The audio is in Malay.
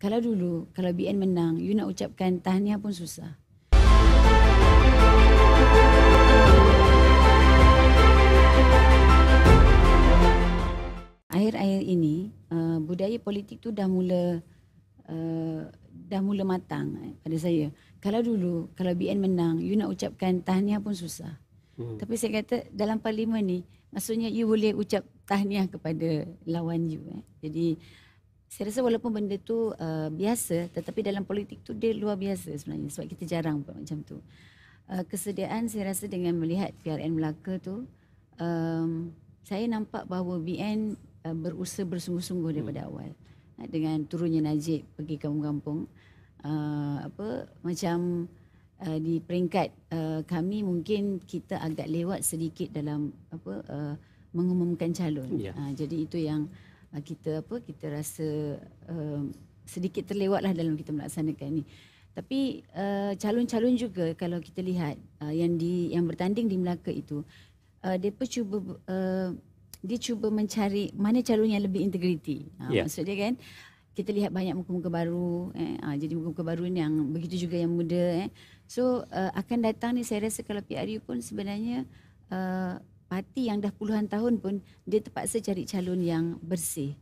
kalau dulu kalau BN menang you nak ucapkan tahniah pun susah akhir-akhir ini uh, budaya politik tu dah mula uh, dah mula matang eh, pada saya kalau dulu kalau BN menang you nak ucapkan tahniah pun susah hmm. tapi saya kata dalam parlimen ni maksudnya you boleh ucap tahniah kepada lawan you eh jadi saya rasa walaupun benda tu uh, biasa tetapi dalam politik tu dia luar biasa sebenarnya sebab kita jarang buat macam tu. Uh, kesediaan saya rasa dengan melihat PRN Melaka tu um, saya nampak bahawa BN uh, berusaha bersungguh-sungguh daripada hmm. awal uh, dengan turunnya Najib pergi kampung-kampung uh, apa macam uh, di peringkat uh, kami mungkin kita agak lewat sedikit dalam apa uh, mengumumkan calon. Yeah. Uh, jadi itu yang Ah, kita apa kita rasa uh, sedikit terlewatlah dalam kita melaksanakan ini. Tapi uh, calon-calon juga kalau kita lihat uh, yang di yang bertanding di Melaka itu uh, dia cuba uh, dia cuba mencari mana calon yang lebih integriti. Uh, ah, yeah. Maksud dia kan kita lihat banyak muka-muka baru eh uh, jadi muka-muka baru ni yang begitu juga yang muda eh. So uh, akan datang ni saya rasa kalau PRU pun sebenarnya uh, parti yang dah puluhan tahun pun dia terpaksa cari calon yang bersih.